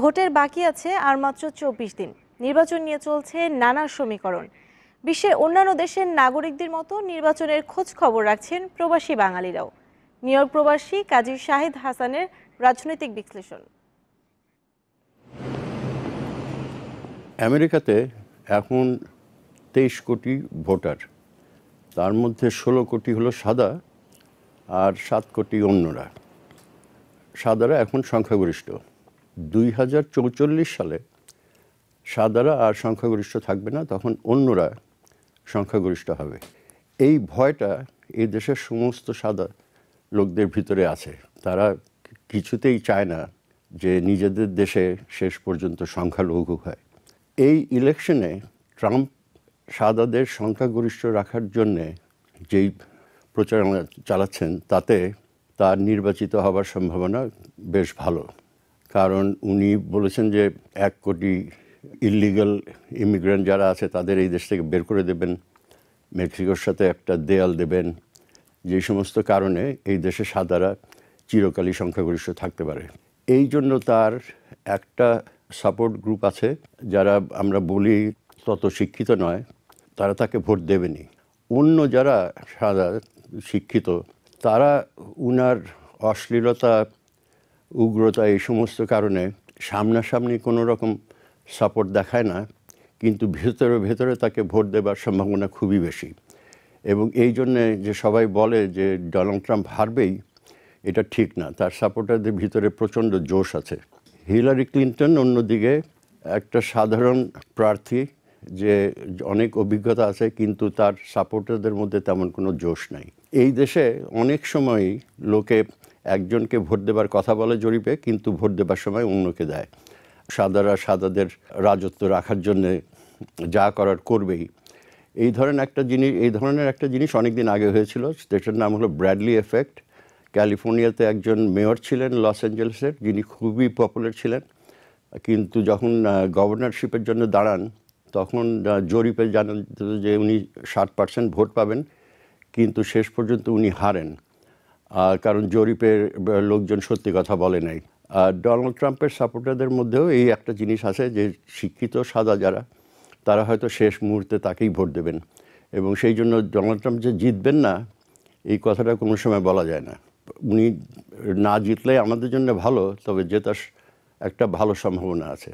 ভোটের বাকি আছে আর মাত্র চব্বিশ দিন নির্বাচন নিয়ে চলছে নানা সমীকরণ বিশ্বের অন্যান্য দেশের নাগরিকদের মতো নির্বাচনের খোঁজ খবর রাখছেন প্রবাসী বাঙালিরাও নিউ প্রবাসী কাজী শাহিদ হাসানের রাজনৈতিক বিশ্লেষণ আমেরিকাতে এখন তেইশ কোটি ভোটার তার মধ্যে ষোলো কোটি হলো সাদা আর সাত কোটি অন্যরা সাদারা এখন সংখ্যাগরিষ্ঠ দুই সালে সাদারা আর সংখ্যাগরিষ্ঠ থাকবে না তখন অন্যরা সংখ্যাগরিষ্ঠ হবে এই ভয়টা এই দেশের সমস্ত সাদা লোকদের ভিতরে আছে তারা কিছুতেই চায় না যে নিজেদের দেশে শেষ পর্যন্ত সংখ্যালঘু হয় এই ইলেকশনে ট্রাম্প সাদাদের সংখ্যাগরিষ্ঠ রাখার জন্যে যেই প্রচারণা চালাচ্ছেন তাতে তার নির্বাচিত হবার সম্ভাবনা বেশ ভালো কারণ উনি বলেছেন যে এক কোটি ইলিগাল ইমিগ্রেন্ট যারা আছে তাদের এই দেশ থেকে বের করে দেবেন মেক্সিকোর সাথে একটা দেয়াল দেবেন যে সমস্ত কারণে এই দেশে সাদারা চিরকালই সংখ্যাগরিষ্ঠ থাকতে পারে এই জন্য তার একটা সাপোর্ট গ্রুপ আছে যারা আমরা বলি তত শিক্ষিত নয় তারা তাকে ভোট দেবেনি অন্য যারা সাদা শিক্ষিত তারা উনার অশ্লীলতা উগ্রতা এই সমস্ত কারণে সামনাসামনি কোনো রকম সাপোর্ট দেখায় না কিন্তু ভেতরে ভেতরে তাকে ভোট দেবার সম্ভাবনা খুবই বেশি এবং এই জন্যে যে সবাই বলে যে ডোনাল্ড ট্রাম্প হারবেই এটা ঠিক না তার সাপোর্টারদের ভিতরে প্রচণ্ড জোশ আছে হিলারি ক্লিন্টন অন্যদিকে একটা সাধারণ প্রার্থী যে অনেক অভিজ্ঞতা আছে কিন্তু তার সাপোর্টারদের মধ্যে তেমন কোনো জোশ নাই এই দেশে অনেক সময়ই লোকে একজনকে ভোট দেবার কথা বলে জরিপে কিন্তু ভোট দেবার সময় অন্যকে দেয় সাদারা সাদাদের রাজত্ব রাখার জন্য যা করার করবেই এই ধরনের একটা জিনিস এই ধরনের একটা জিনিস অনেক দিন আগে হয়েছিল সেটার নাম হলো ব্র্যাডলি এফেক্ট ক্যালিফোর্নিয়াতে একজন মেয়র ছিলেন লস অ্যাঞ্জেলেসের যিনি খুবই পপুলার ছিলেন কিন্তু যখন গভর্নরশিপের জন্য দাঁড়ান তখন জরিপে জানান যে উনি ষাট পার্সেন্ট ভোট পাবেন কিন্তু শেষ পর্যন্ত উনি হারেন কারণ জরিপের লোকজন সত্যি কথা বলে নাই ডোনাল্ড ট্রাম্পের সাপোর্টারদের মধ্যেও এই একটা জিনিস আছে যে শিক্ষিত সাদা যারা তারা হয়তো শেষ মুহূর্তে তাকেই ভোট দেবেন এবং সেই জন্য ডোনাল্ড ট্রাম্প যে জিতবেন না এই কথাটা কোনো সময় বলা যায় না উনি না জিতলে আমাদের জন্য ভালো তবে জেতার একটা ভালো সম্ভাবনা আছে